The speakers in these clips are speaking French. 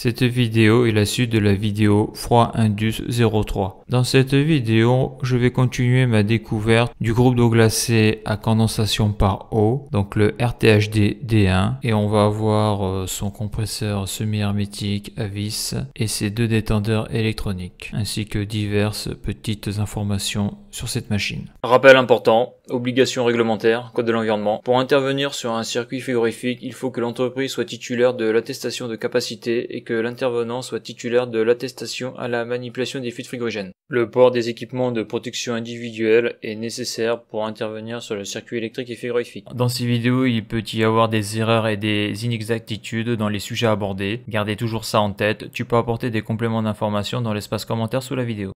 Cette vidéo est la suite de la vidéo Froid Indus 03. Dans cette vidéo, je vais continuer ma découverte du groupe d'eau glacée à condensation par eau, donc le RTHD D1, et on va voir euh, son compresseur semi-hermétique à vis et ses deux détendeurs électroniques, ainsi que diverses petites informations cette machine. Rappel important, obligation réglementaire, code de l'environnement. Pour intervenir sur un circuit frigorifique, il faut que l'entreprise soit titulaire de l'attestation de capacité et que l'intervenant soit titulaire de l'attestation à la manipulation des fuites frigorigènes. Le port des équipements de protection individuelle est nécessaire pour intervenir sur le circuit électrique et frigorifique. Dans ces vidéos, il peut y avoir des erreurs et des inexactitudes dans les sujets abordés. Gardez toujours ça en tête. Tu peux apporter des compléments d'information dans l'espace commentaire sous la vidéo.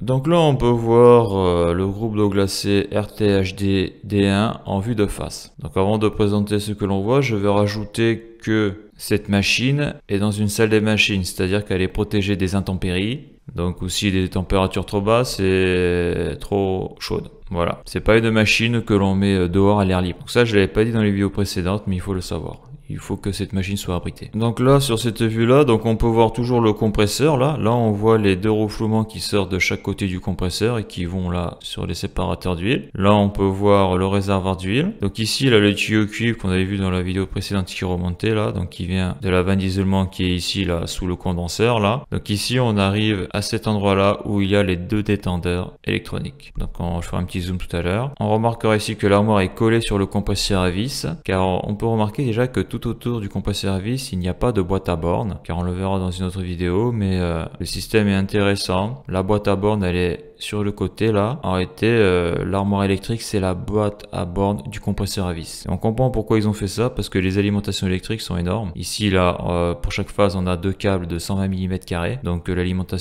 Donc là, on peut voir euh, le groupe d'eau glacée RTHD-D1 en vue de face. Donc avant de présenter ce que l'on voit, je vais rajouter que cette machine est dans une salle des machines, c'est-à-dire qu'elle est protégée des intempéries, donc aussi des températures trop basses et trop chaudes. Voilà, c'est pas une machine que l'on met euh, dehors à l'air libre. Donc ça, je l'avais pas dit dans les vidéos précédentes, mais il faut le savoir il faut que cette machine soit abritée. Donc là, sur cette vue-là, donc on peut voir toujours le compresseur. Là, là, on voit les deux refoulements qui sortent de chaque côté du compresseur et qui vont là sur les séparateurs d'huile. Là, on peut voir le réservoir d'huile. Donc ici, là, le tuyau cuivre qu'on avait vu dans la vidéo précédente qui remontait là, donc qui vient de la vanne d'isolement qui est ici là sous le condenseur là. Donc ici, on arrive à cet endroit-là où il y a les deux détendeurs électroniques. Donc on, je ferai un petit zoom tout à l'heure. On remarquera ici que l'armoire est collée sur le compresseur à vis, car on peut remarquer déjà que tout autour du compas service, il n'y a pas de boîte à bornes, car on le verra dans une autre vidéo, mais euh, le système est intéressant. La boîte à bornes, elle est sur le côté là, en réalité, euh, l'armoire électrique, c'est la boîte à borne du compresseur à vis. on comprend pourquoi ils ont fait ça, parce que les alimentations électriques sont énormes. Ici, là, euh, pour chaque phase, on a deux câbles de 120 mm2, donc euh, l'alimentation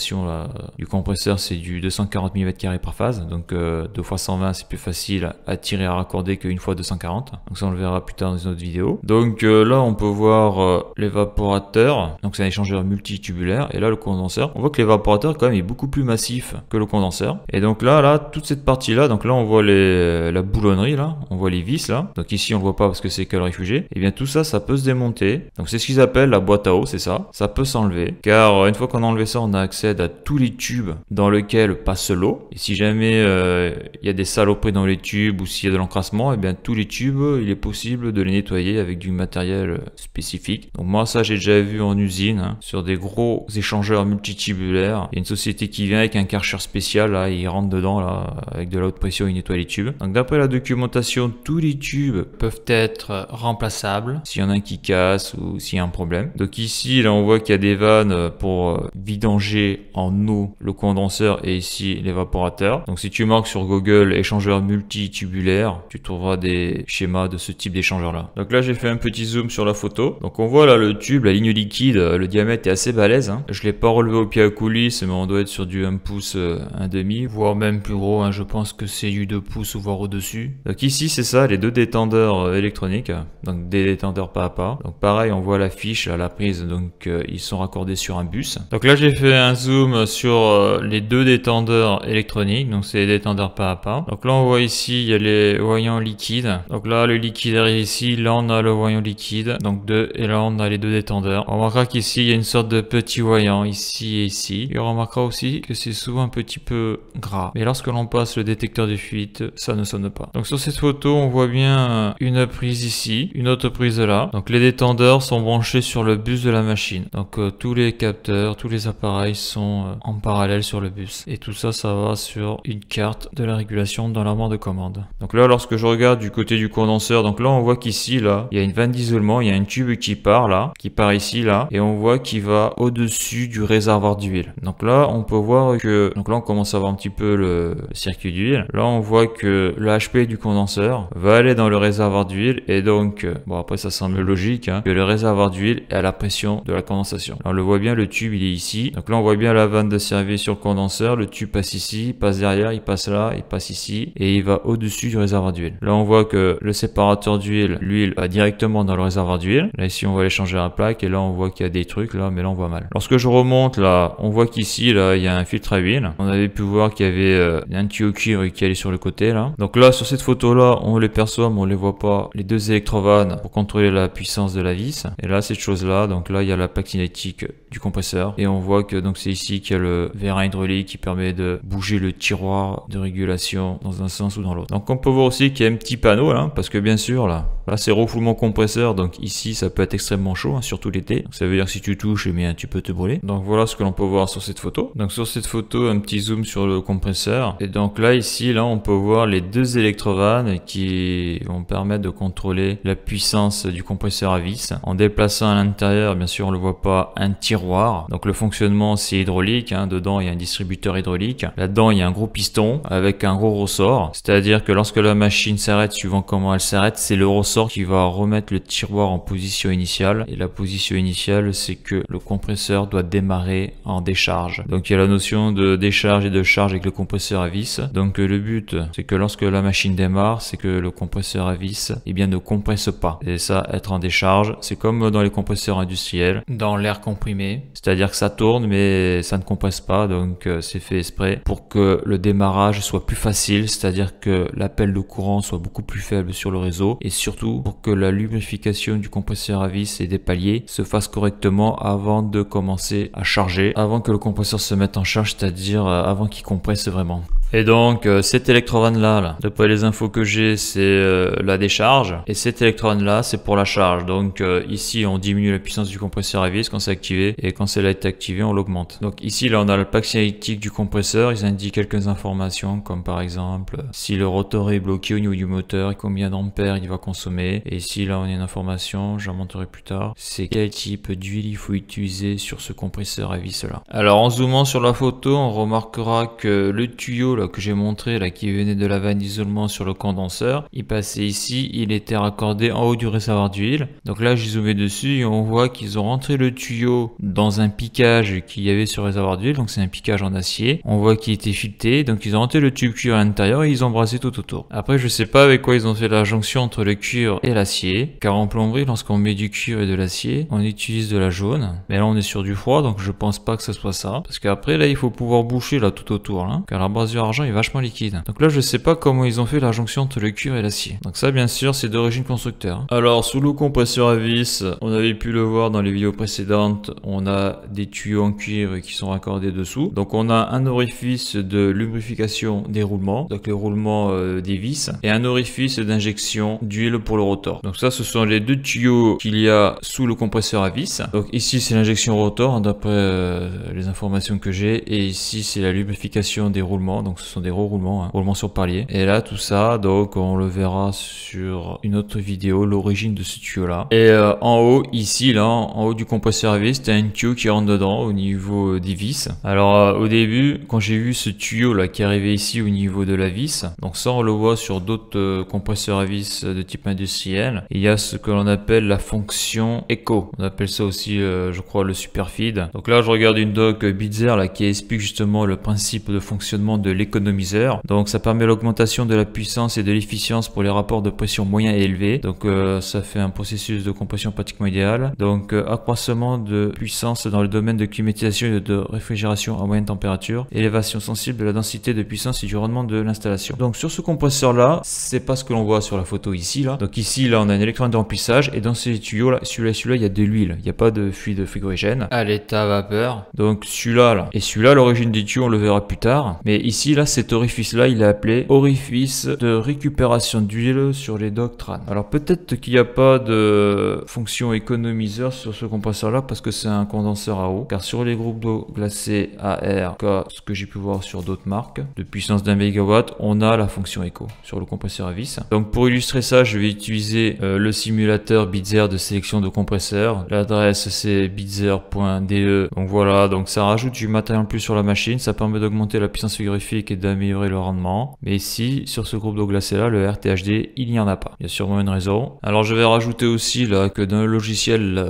du compresseur, c'est du 240 mm par phase, donc deux fois 120, c'est plus facile à tirer à raccorder qu'une fois 240. Donc ça, on le verra plus tard dans une autre vidéo. Donc là, on peut voir l'évaporateur, donc c'est un échangeur multitubulaire, et là, le condenseur. On voit que l'évaporateur, quand même, est beaucoup plus massif que le condenseur. Hein. Et donc là, là, toute cette partie-là, donc là, on voit les, euh, la boulonnerie, là, on voit les vis, là. Donc ici, on le voit pas parce que c'est que le réfugié. Et eh bien tout ça, ça peut se démonter. Donc c'est ce qu'ils appellent la boîte à eau, c'est ça. Ça peut s'enlever. Car euh, une fois qu'on a enlevé ça, on a accès à tous les tubes dans lesquels passe l'eau. Et si jamais euh, il y a des saloperies dans les tubes ou s'il y a de l'encrassement, et eh bien tous les tubes, il est possible de les nettoyer avec du matériel spécifique. Donc moi, ça, j'ai déjà vu en usine, hein, sur des gros échangeurs multitubulaires. Il y a une société qui vient avec un karcher spécial il rentre dedans là, avec de la haute pression, il nettoie les tubes. Donc d'après la documentation, tous les tubes peuvent être remplaçables s'il y en a un qui casse ou s'il y a un problème. Donc ici, là, on voit qu'il y a des vannes pour euh, vidanger en eau le condenseur et ici l'évaporateur. Donc si tu marques sur Google échangeur multi tubulaire, tu trouveras des schémas de ce type d'échangeur là. Donc là, j'ai fait un petit zoom sur la photo. Donc on voit là le tube, la ligne liquide, le diamètre est assez balèze. Hein. Je l'ai pas relevé au pied à coulisses, mais on doit être sur du 1 pouce, 1 euh, demi voire même plus gros, hein, je pense que c'est du 2 pouces ou voire au-dessus. Donc ici, c'est ça, les deux détendeurs euh, électroniques, donc des détendeurs pas à pas. Donc pareil, on voit la fiche la prise, donc euh, ils sont raccordés sur un bus. Donc là, j'ai fait un zoom sur euh, les deux détendeurs électroniques, donc c'est les détendeurs pas à pas. Donc là, on voit ici, il y a les voyants liquides. Donc là, le liquide arrive ici, là, on a le voyant liquide, donc deux, et là, on a les deux détendeurs. On remarquera qu'ici, il y a une sorte de petit voyant, ici et ici. Et on remarquera aussi que c'est souvent un petit peu gras. Mais lorsque l'on passe le détecteur de fuite, ça ne sonne pas. Donc sur cette photo, on voit bien euh, une prise ici, une autre prise là. Donc les détendeurs sont branchés sur le bus de la machine. Donc euh, tous les capteurs, tous les appareils sont euh, en parallèle sur le bus. Et tout ça, ça va sur une carte de la régulation dans l'armoire de commande. Donc là, lorsque je regarde du côté du condenseur, donc là, on voit qu'ici, là, il y a une vanne d'isolement, il y a un tube qui part là, qui part ici, là, et on voit qu'il va au-dessus du réservoir d'huile. Donc là, on peut voir que, donc là, on commence à voir un petit peu le circuit d'huile. Là, on voit que l'HP HP du condenseur va aller dans le réservoir d'huile et donc, euh, bon après ça semble logique, hein, que le réservoir d'huile est à la pression de la condensation. on le voit bien, le tube il est ici. Donc là, on voit bien la vanne de service sur le condenseur, le tube passe ici, passe derrière, il passe là, il passe ici et il va au-dessus du réservoir d'huile. Là, on voit que le séparateur d'huile, l'huile va directement dans le réservoir d'huile. Là, ici, on va aller changer la plaque et là, on voit qu'il y a des trucs là, mais là, on voit mal. Lorsque je remonte là, on voit qu'ici, là, il y a un filtre à huile. On avait pu voir qu'il y avait euh, un petit euh, qui allait sur le côté là. Donc là, sur cette photo là, on les perçoit, mais on les voit pas. Les deux électrovannes pour contrôler la puissance de la vis. Et là, cette chose là, donc là, il y a la plaque cinétique du compresseur. Et on voit que donc c'est ici qu'il y a le vérin hydraulique qui permet de bouger le tiroir de régulation dans un sens ou dans l'autre. Donc on peut voir aussi qu'il y a un petit panneau là, hein, parce que bien sûr là, là c'est refoulement compresseur, donc ici ça peut être extrêmement chaud, hein, surtout l'été. Ça veut dire si tu touches, eh bien tu peux te brûler. Donc voilà ce que l'on peut voir sur cette photo. Donc sur cette photo, un petit zoom sur le compresseur. Et donc là, ici, là, on peut voir les deux électrovannes qui vont permettre de contrôler la puissance du compresseur à vis. En déplaçant à l'intérieur, bien sûr, on le voit pas, un tiroir. Donc le fonctionnement, c'est hydraulique. Hein. Dedans, il y a un distributeur hydraulique. Là-dedans, il y a un gros piston avec un gros ressort. C'est-à-dire que lorsque la machine s'arrête, suivant comment elle s'arrête, c'est le ressort qui va remettre le tiroir en position initiale. Et la position initiale, c'est que le compresseur doit démarrer en décharge. Donc il y a la notion de décharge et de charge avec le compresseur à vis. Donc euh, le but, c'est que lorsque la machine démarre, c'est que le compresseur à vis eh bien, ne compresse pas. Et ça, être en décharge, c'est comme dans les compresseurs industriels, dans l'air comprimé. C'est-à-dire que ça tourne, mais ça ne compresse pas, donc euh, c'est fait exprès pour que le démarrage soit plus facile, c'est-à-dire que l'appel de courant soit beaucoup plus faible sur le réseau, et surtout pour que la lubrification du compresseur à vis et des paliers se fasse correctement avant de commencer à charger, avant que le compresseur se mette en charge, c'est-à-dire euh, avant qu'il qui compresse vraiment. Et donc euh, cet là, là d'après les infos que j'ai, c'est euh, la décharge. Et cet électrovanne là, c'est pour la charge. Donc euh, ici, on diminue la puissance du compresseur à vis quand c'est activé. Et quand celle-là est activée, on l'augmente. Donc ici, là, on a le pack synthétique du compresseur. Ils indiquent quelques informations, comme par exemple euh, si le rotor est bloqué au niveau du moteur et combien d'ampères il va consommer. Et ici, là, on a une information, j'en montrerai plus tard. C'est quel type d'huile il faut utiliser sur ce compresseur à vis là. Alors en zoomant sur la photo, on remarquera que le tuyau que j'ai montré là, qui venait de la vanne d'isolement sur le condenseur, il passait ici, il était raccordé en haut du réservoir d'huile. Donc là, j'ai zoomé dessus et on voit qu'ils ont rentré le tuyau dans un piquage qu'il y avait sur le réservoir d'huile, donc c'est un piquage en acier. On voit qu'il était fileté, donc ils ont rentré le tube cuir à l'intérieur et ils ont brassé tout autour. Après, je sais pas avec quoi ils ont fait la jonction entre le cuir et l'acier, car en plomberie, lorsqu'on met du cuir et de l'acier, on utilise de la jaune. Mais là, on est sur du froid, donc je pense pas que ce soit ça, parce qu'après là, il faut pouvoir boucher là tout autour, hein. car la brasure est vachement liquide. Donc là, je sais pas comment ils ont fait la jonction entre le cuir et l'acier. Donc ça, bien sûr, c'est d'origine constructeur. Alors, sous le compresseur à vis, on avait pu le voir dans les vidéos précédentes, on a des tuyaux en cuivre qui sont raccordés dessous. Donc on a un orifice de lubrification des roulements, donc le roulement euh, des vis, et un orifice d'injection d'huile pour le rotor. Donc ça, ce sont les deux tuyaux qu'il y a sous le compresseur à vis. Donc ici, c'est l'injection rotor, hein, d'après euh, les informations que j'ai, et ici, c'est la lubrification des roulements, donc ce sont des roulements roulements, hein. roulements sur palier. Et là, tout ça, donc on le verra sur une autre vidéo, l'origine de ce tuyau-là. Et euh, en haut, ici, là, en haut du compresseur-vis, t'as un tuyau qui rentre dedans au niveau euh, des vis. Alors euh, au début, quand j'ai vu ce tuyau-là qui arrivait ici au niveau de la vis, donc ça on le voit sur d'autres compresseurs à vis de type industriel, il y a ce que l'on appelle la fonction écho. On appelle ça aussi, je crois, le super Donc là, je regarde une doc bizarre là qui explique justement le principe de fonctionnement de l'écho économiseur. Donc ça permet l'augmentation de la puissance et de l'efficience pour les rapports de pression moyen et élevé. Donc euh, ça fait un processus de compression pratiquement idéal. Donc euh, accroissement de puissance dans le domaine de climatisation et de réfrigération à moyenne température. Élévation sensible de la densité de puissance et du rendement de l'installation. Donc sur ce compresseur là, c'est pas ce que l'on voit sur la photo ici là. Donc ici là on a un électron de remplissage et dans ces tuyaux là, celui-là celui-là il y a de l'huile. Il n'y a pas de fuite de frigorigène. À l'état vapeur. Donc celui-là là et celui-là l'origine des tuyaux on le verra plus tard. Mais ici là, cet orifice-là, il est appelé orifice de récupération d'huile sur les doctrines Alors peut-être qu'il n'y a pas de fonction économiseur sur ce compresseur-là parce que c'est un condenseur à eau. Car sur les groupes d'eau glacés AR, ce que j'ai pu voir sur d'autres marques, de puissance d'un mégawatt, on a la fonction éco sur le compresseur à vis. Donc pour illustrer ça, je vais utiliser euh, le simulateur Bitzer de sélection de compresseur L'adresse c'est bitzer.de. Donc voilà, donc ça rajoute du matériel en plus sur la machine, ça permet d'augmenter la puissance frigorifique et d'améliorer le rendement. Mais ici, sur ce groupe d'eau glacée là, le RTHD, il n'y en a pas. Il y a sûrement une raison. Alors je vais rajouter aussi là que dans le logiciel là,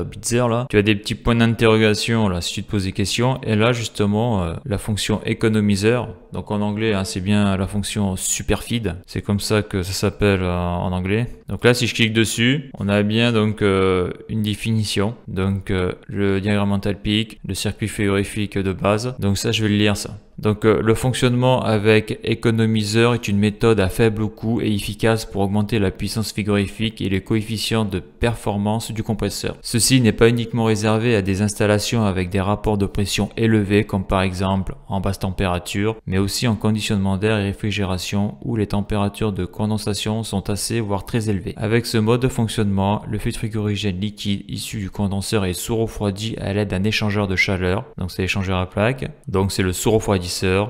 là, tu as des petits points d'interrogation là si tu te poses des questions. Et là justement, euh, la fonction économiseur, donc en anglais hein, c'est bien la fonction superfeed, c'est comme ça que ça s'appelle euh, en anglais. Donc là si je clique dessus, on a bien donc euh, une définition. Donc le diagramme mental le circuit féorifique de base. Donc ça je vais le lire ça. Donc euh, le fonctionnement avec économiseur est une méthode à faible coût et efficace pour augmenter la puissance frigorifique et les coefficients de performance du compresseur. Ceci n'est pas uniquement réservé à des installations avec des rapports de pression élevés comme par exemple en basse température, mais aussi en conditionnement d'air et réfrigération où les températures de condensation sont assez voire très élevées. Avec ce mode de fonctionnement, le fluide frigorigène liquide issu du condenseur est sous-refroidi à l'aide d'un échangeur de chaleur, donc c'est l'échangeur à plaque, donc c'est le sous refroidi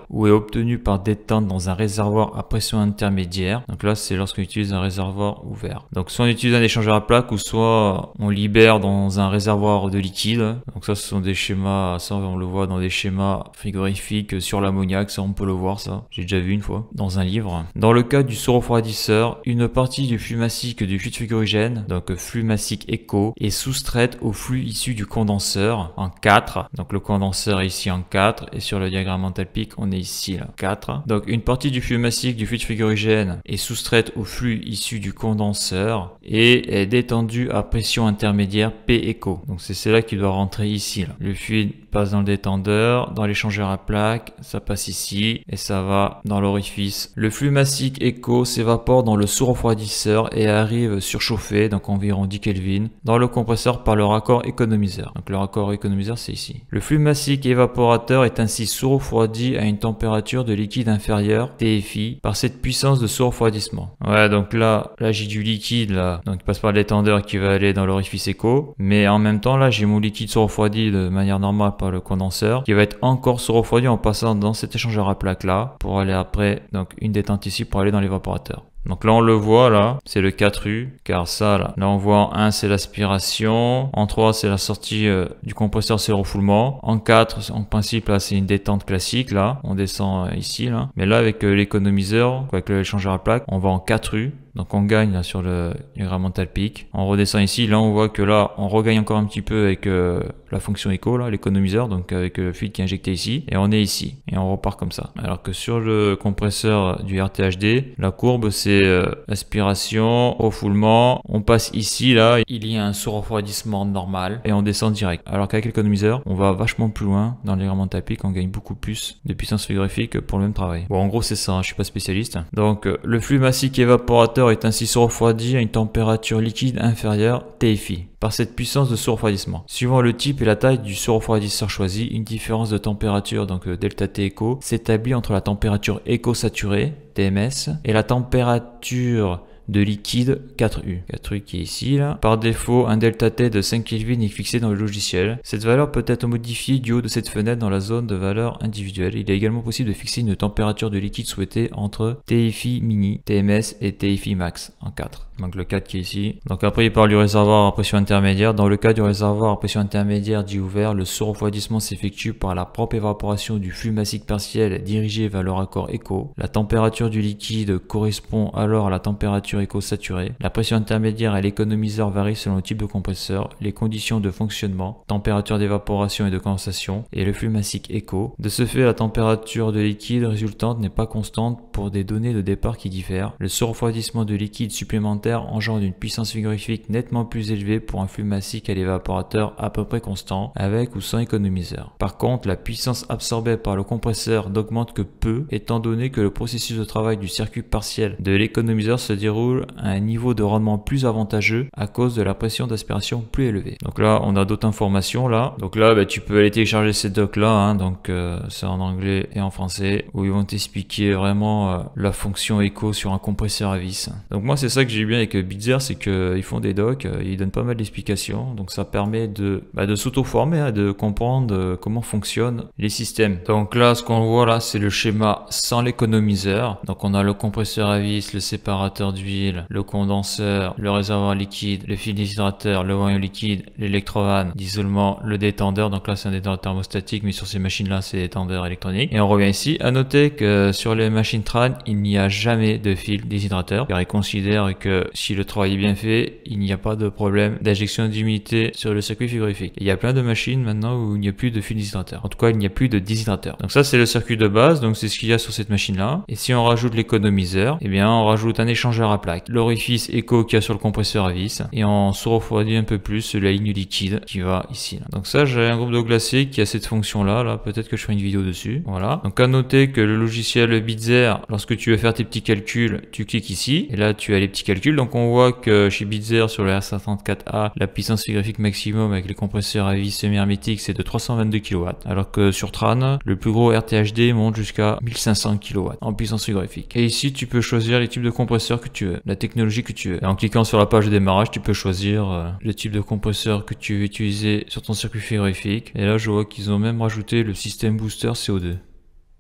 ou est obtenu par détente dans un réservoir à pression intermédiaire. Donc là, c'est lorsqu'on utilise un réservoir ouvert. Donc soit on utilise un échangeur à plaque ou soit on libère dans un réservoir de liquide. Donc ça, ce sont des schémas, ça on le voit dans des schémas frigorifiques sur l'ammoniac, ça on peut le voir ça. J'ai déjà vu une fois dans un livre. Dans le cas du sous-refroidisseur, une partie du flux massique du fluide frigorigène, donc flux massique éco est soustraite au flux issu du condenseur en 4. Donc le condenseur ici en 4 et sur le diagramme tel on est ici, là. 4. Donc, une partie du flux massique du fluide frigorigène est soustraite au flux issu du condenseur et est détendue à pression intermédiaire P écho. Donc, c'est cela là qui doit rentrer ici, là. Le fluide passe dans le détendeur, dans l'échangeur à plaque, ça passe ici et ça va dans l'orifice. Le flux massique éco s'évapore dans le sous-refroidisseur et arrive surchauffé, donc environ 10 Kelvin, dans le compresseur par le raccord économiseur. Donc le raccord économiseur c'est ici. Le flux massique évaporateur est ainsi sous-refroidi à une température de liquide inférieure, TFI, par cette puissance de sous-refroidissement. Ouais, donc là, là j'ai du liquide là, donc il passe par détendeur qui va aller dans l'orifice éco, mais en même temps là j'ai mon liquide sous-refroidi de manière normale par le condenseur qui va être encore se refroidir en passant dans cet échangeur à plaque là pour aller après, donc une détente ici pour aller dans l'évaporateur. Donc là, on le voit, là, c'est le 4U, car ça, là, là on voit en 1, c'est l'aspiration, en 3, c'est la sortie euh, du compresseur, c'est le refoulement, en 4, en principe, là, c'est une détente classique, là, on descend euh, ici, là, mais là, avec euh, l'économiseur, avec l'échangeur à plaque, on va en 4U, donc on gagne là sur le Mental Peak. On redescend ici. Là, on voit que là, on regagne encore un petit peu avec euh, la fonction écho, là, l'économiseur, donc avec euh, le fluide qui est injecté ici. Et on est ici. Et on repart comme ça. Alors que sur le compresseur du RTHD, la courbe, c'est euh, aspiration, refoulement. On passe ici, là. Il y a un sous-refroidissement normal. Et on descend direct. Alors qu'avec l'économiseur, on va vachement plus loin dans Mental Peak. On gagne beaucoup plus de puissance photographique pour le même travail. Bon, en gros, c'est ça. Hein. je suis pas spécialiste. Donc, euh, le flux massique évaporateur est ainsi refroidi à une température liquide inférieure TFI par cette puissance de surrefroidissement. Suivant le type et la taille du surrefroidisseur choisi, une différence de température, donc euh, delta T écho s'établit entre la température éco saturée, TMS, et la température de liquide 4U. 4U qui est ici là. Par défaut, un delta T de 5 Kelvin est fixé dans le logiciel. Cette valeur peut être modifiée du haut de cette fenêtre dans la zone de valeur individuelle. Il est également possible de fixer une température de liquide souhaitée entre TFI mini, TMS et TFI max en 4. Donc le 4 qui est ici. Donc après il parle du réservoir à pression intermédiaire. Dans le cas du réservoir à pression intermédiaire dit ouvert, le surrefroidissement s'effectue par la propre évaporation du flux massique partiel dirigé vers le raccord écho. La température du liquide correspond alors à la température saturé, La pression intermédiaire à l'économiseur varie selon le type de compresseur, les conditions de fonctionnement, température d'évaporation et de condensation, et le flux massique éco. De ce fait, la température de liquide résultante n'est pas constante pour des données de départ qui diffèrent. Le surrefroidissement de liquide supplémentaire engendre une puissance figurifique nettement plus élevée pour un flux massique à l'évaporateur à peu près constant, avec ou sans économiseur. Par contre, la puissance absorbée par le compresseur n'augmente que peu, étant donné que le processus de travail du circuit partiel de l'économiseur se déroule un niveau de rendement plus avantageux à cause de la pression d'aspiration plus élevée. Donc là, on a d'autres informations là. Donc là, bah, tu peux aller télécharger ces docs là. Hein. donc euh, c'est en anglais et en français où ils vont t'expliquer vraiment euh, la fonction écho sur un compresseur à vis. Donc moi, c'est ça que j'ai bien avec Bitzer, c'est qu'ils euh, font des docs, ils donnent pas mal d'explications. Donc ça permet de, bah, s'auto-former, hein, de comprendre comment fonctionnent les systèmes. Donc là, ce qu'on voit là, c'est le schéma sans l'économiseur. Donc on a le compresseur à vis, le séparateur d'huile le condenseur, le réservoir liquide, le fil déshydrateur, le voyant liquide, l'électrovanne d'isolement, le détendeur. Donc là, c'est un détendeur thermostatique, mais sur ces machines-là, c'est détendeur électronique. Et on revient ici. À noter que sur les machines TRAN, il n'y a jamais de fil déshydrateur, car ils considèrent que si le travail est bien fait, il n'y a pas de problème d'injection d'humidité sur le circuit frigorifique. il y a plein de machines maintenant où il n'y a plus de fil déshydrateur. En tout cas, il n'y a plus de déshydrateur. Donc ça, c'est le circuit de base. Donc c'est ce qu'il y a sur cette machine-là. Et si on rajoute l'économiseur, eh bien, on rajoute un échangeur à plat l'orifice éco qu'il y a sur le compresseur à vis, et on se refroidit un peu plus la ligne liquide qui va ici. Donc ça, j'ai un groupe de glacée qui a cette fonction-là, là, là. peut être que je ferai une vidéo dessus. Voilà. Donc à noter que le logiciel Bitzer, lorsque tu veux faire tes petits calculs, tu cliques ici, et là tu as les petits calculs. Donc on voit que chez Bitzer sur le R54A, la puissance graphique maximum avec les compresseurs à vis semi-hermétiques, c'est de 322 kW, alors que sur Tran, le plus gros RTHD monte jusqu'à 1500 kW en puissance graphique. Et ici, tu peux choisir les types de compresseurs que tu veux la technologie que tu veux. Et en cliquant sur la page de démarrage, tu peux choisir euh, le type de compresseur que tu veux utiliser sur ton circuit frigorifique. Et là, je vois qu'ils ont même rajouté le système booster CO2.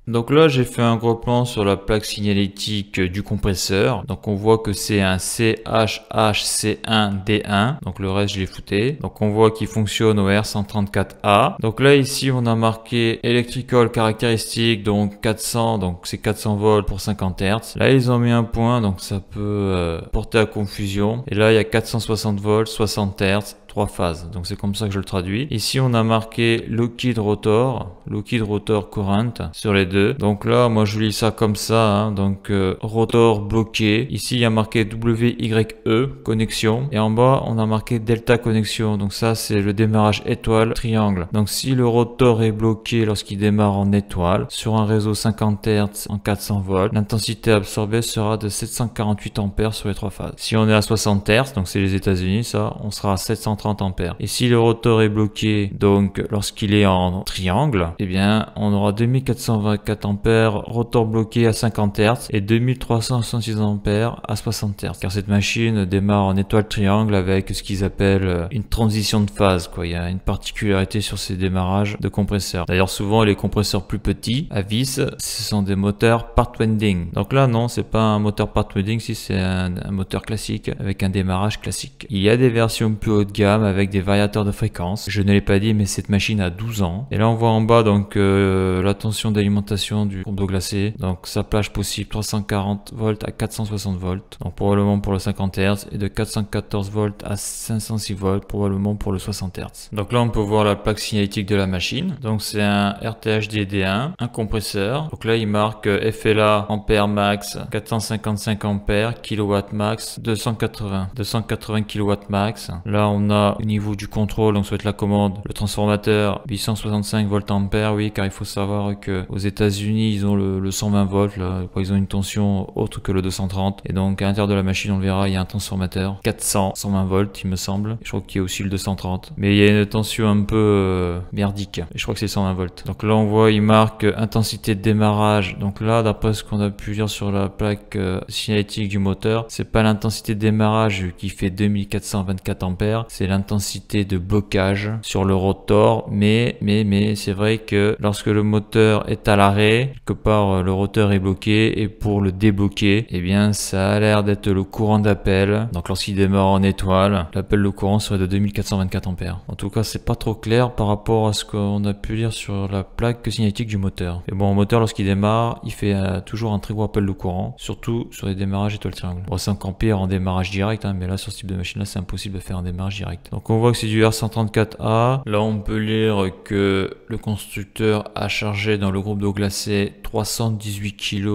Donc là, j'ai fait un gros plan sur la plaque signalétique du compresseur. Donc on voit que c'est un CHHC1D1. Donc le reste, je l'ai fouté. Donc on voit qu'il fonctionne au R134A. Donc là, ici, on a marqué Electrical caractéristique donc 400, donc c'est 400 volts pour 50 Hz. Là, ils ont mis un point, donc ça peut euh, porter à confusion. Et là, il y a 460 volts, 60 Hz phases. Donc c'est comme ça que je le traduis. Ici, on a marqué "locked Rotor, Lockheed Rotor current" sur les deux. Donc là, moi, je lis ça comme ça. Hein. Donc euh, rotor bloqué. Ici, il y a marqué WYE, connexion. Et en bas, on a marqué Delta connexion. Donc ça, c'est le démarrage étoile triangle. Donc si le rotor est bloqué lorsqu'il démarre en étoile, sur un réseau 50 Hz en 400 volts, l'intensité absorbée sera de 748 ampères sur les trois phases. Si on est à 60 Hz, donc c'est les États-Unis, ça, on sera à 730 et si le rotor est bloqué, donc lorsqu'il est en triangle, eh bien on aura 2424 ampères rotor bloqué à 50 Hz et 2366 ampères à 60 Hz. Car cette machine démarre en étoile triangle avec ce qu'ils appellent euh, une transition de phase. Quoi. Il y a une particularité sur ces démarrages de compresseurs. D'ailleurs souvent les compresseurs plus petits à vis, ce sont des moteurs part winding. Donc là non, c'est pas un moteur part winding, si c'est un, un moteur classique avec un démarrage classique. Il y a des versions plus haut de gamme avec des variateurs de fréquence. Je ne l'ai pas dit, mais cette machine a 12 ans. Et là, on voit en bas donc euh, la tension d'alimentation du compte glacé Donc sa plage possible 340 volts à 460 volts. Donc probablement pour le 50 hertz et de 414 volts à 506 volts probablement pour le 60 hertz Donc là, on peut voir la plaque signalétique de la machine. Donc c'est un RTH-DD1, un compresseur. Donc là, il marque euh, FLA ampère max 455 ampères, kilowatt max 280, 280 kilowatt max. Là, on a au niveau du contrôle, on souhaite la commande, le transformateur 865 volts ampères, oui, car il faut savoir que aux États-Unis, ils ont le, 120 volts, ils ont une tension autre que le 230, et donc à l'intérieur de la machine, on le verra, il y a un transformateur 400, 120 volts, il me semble. Je crois qu'il y a aussi le 230, mais il y a une tension un peu euh, merdique. Et je crois que c'est 120 volts. Donc là, on voit, il marque euh, intensité de démarrage. Donc là, d'après ce qu'on a pu lire sur la plaque euh, cinétique signalétique du moteur, c'est pas l'intensité de démarrage qui fait 2424 ampères, c'est l'intensité de blocage sur le rotor. Mais, mais, mais c'est vrai que lorsque le moteur est à l'arrêt, quelque part euh, le rotor est bloqué et pour le débloquer, eh bien ça a l'air d'être le courant d'appel. Donc lorsqu'il démarre en étoile, l'appel de courant serait de 2424 ampères. En tout cas, c'est pas trop clair par rapport à ce qu'on a pu lire sur la plaque cinétique du moteur. Et bon, le moteur lorsqu'il démarre, il fait euh, toujours un très gros appel de courant, surtout sur les démarrages étoile triangle. Bon, c'est en démarrage direct, hein, mais là sur ce type de machine là, c'est impossible de faire un démarrage direct. Donc on voit que c'est du R134A. Là on peut lire que le constructeur a chargé dans le groupe d'eau glacée 318 kg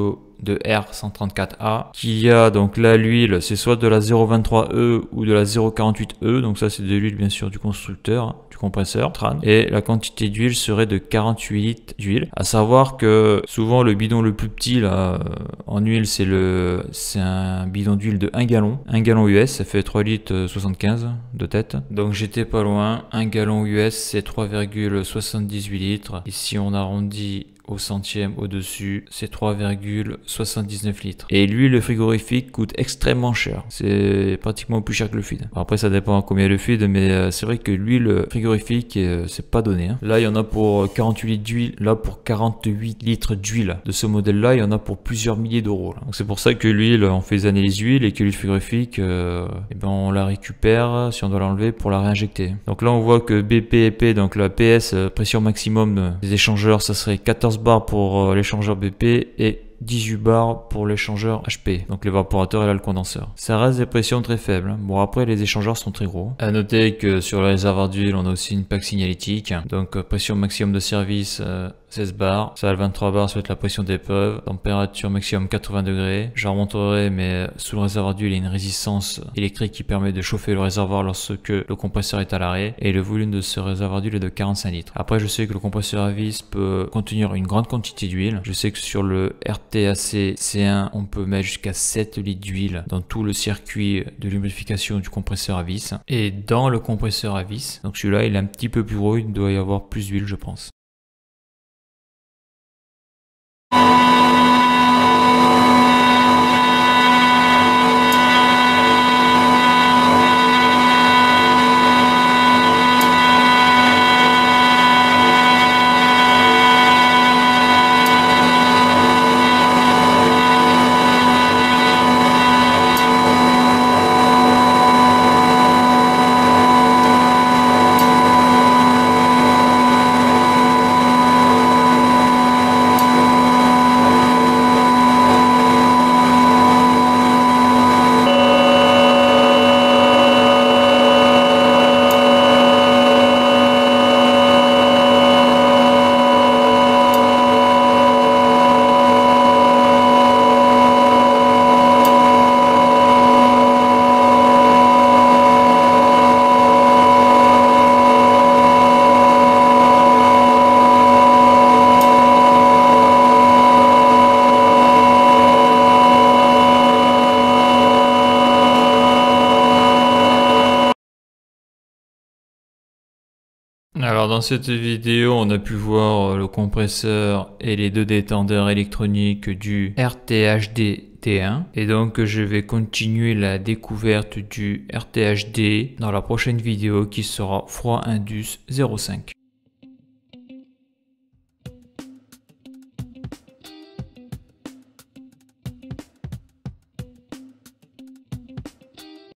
de R134A qui a donc là l'huile c'est soit de la 023E ou de la 048E donc ça c'est de l'huile bien sûr du constructeur hein, du compresseur Tran et la quantité d'huile serait de 48 litres d'huile à savoir que souvent le bidon le plus petit là euh, en huile c'est le c'est un bidon d'huile de 1 gallon 1 gallon US ça fait 3 litres 75 euh, de tête donc j'étais pas loin 1 gallon US c'est 3,78 litres ici on arrondit au centième au-dessus, c'est 3,79 litres. Et l'huile frigorifique coûte extrêmement cher. C'est pratiquement plus cher que le fluide. Après, ça dépend à combien le fluide, mais euh, c'est vrai que l'huile euh, frigorifique, euh, c'est pas donné. Hein. Là, il y en a pour 48 litres d'huile, là pour 48 litres d'huile. De ce modèle-là, il y en a pour plusieurs milliers d'euros. Donc c'est pour ça que l'huile, on fait des analyses d'huile et que l'huile frigorifique, eh ben, on la récupère si on doit l'enlever pour la réinjecter. Donc là, on voit que BPEP, donc la PS, pression maximum des échangeurs, ça serait 14 14 pour euh, l'échangeur BP et 18 bars pour l'échangeur HP, donc l'évaporateur et là le condenseur. Ça reste des pressions très faibles. Bon après les échangeurs sont très gros. À noter que sur la réservoir d'huile on a aussi une pack signalétique, donc euh, pression maximum de service euh, 16 bars, salle 23 bars, ça va être la pression d'épreuve, température maximum 80 degrés. J'en remonterai, mais sous le réservoir d'huile, il y a une résistance électrique qui permet de chauffer le réservoir lorsque le compresseur est à l'arrêt, et le volume de ce réservoir d'huile est de 45 litres. Après, je sais que le compresseur à vis peut contenir une grande quantité d'huile. Je sais que sur le RTAC C1, on peut mettre jusqu'à 7 litres d'huile dans tout le circuit de l'humidification du compresseur à vis. Et dans le compresseur à vis, donc celui-là, il est un petit peu plus gros, il doit y avoir plus d'huile, je pense. you dans cette vidéo, on a pu voir euh, le compresseur et les deux détendeurs électroniques du RTHD T1. Et donc, je vais continuer la découverte du RTHD dans la prochaine vidéo qui sera Froid Indus 05.